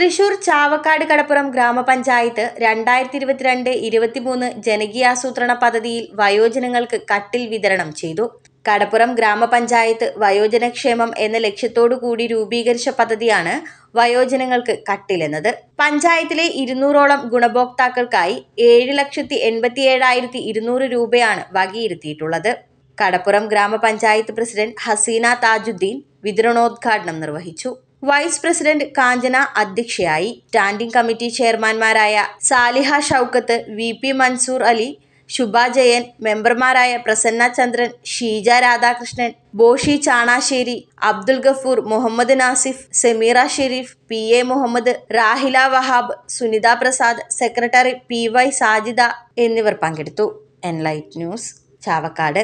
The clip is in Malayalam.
തൃശൂർ ചാവക്കാട് കടപ്പുറം ഗ്രാമപഞ്ചായത്ത് രണ്ടായിരത്തി ഇരുപത്തിരണ്ട് ഇരുപത്തിമൂന്ന് ജനകീയാസൂത്രണ പദ്ധതിയിൽ വയോജനങ്ങൾക്ക് കട്ടിൽ വിതരണം ചെയ്തു കടപ്പുറം ഗ്രാമപഞ്ചായത്ത് വയോജനക്ഷേമം എന്ന ലക്ഷ്യത്തോടു കൂടി രൂപീകരിച്ച പദ്ധതിയാണ് വയോജനങ്ങൾക്ക് കട്ടിലെന്നത് പഞ്ചായത്തിലെ ഇരുന്നൂറോളം ഗുണഭോക്താക്കൾക്കായി ഏഴ് ലക്ഷത്തി എൺപത്തി ഏഴായിരത്തി ഇരുന്നൂറ് രൂപയാണ് വകയിരുത്തിയിട്ടുള്ളത് കടപ്പുറം ഗ്രാമപഞ്ചായത്ത് പ്രസിഡന്റ് ഹസീന താജുദ്ദീൻ വിതരണോദ്ഘാടനം നിർവഹിച്ചു വൈസ് പ്രസിഡന്റ് കാഞ്ചന അധ്യക്ഷയായി സ്റ്റാൻഡിംഗ് കമ്മിറ്റി ചെയർമാൻമാരായ സാലിഹ ഷൌക്കത്ത് വി പി മൻസൂർ അലി ശുഭ ജയൻ മെമ്പർമാരായ Prasanna Chandran Sheeja Radhakrishnan Boshi Chanassery Abdul Gafoor Muhammad Nasif Sameera Sherif P A Muhammad Rahila Wahab Sunitha Prasad secretary P Y Sajida എന്നിവർ പങ്കെടുത്തു എൻലൈറ്റ് ന്യൂസ് ചാവക്കാട്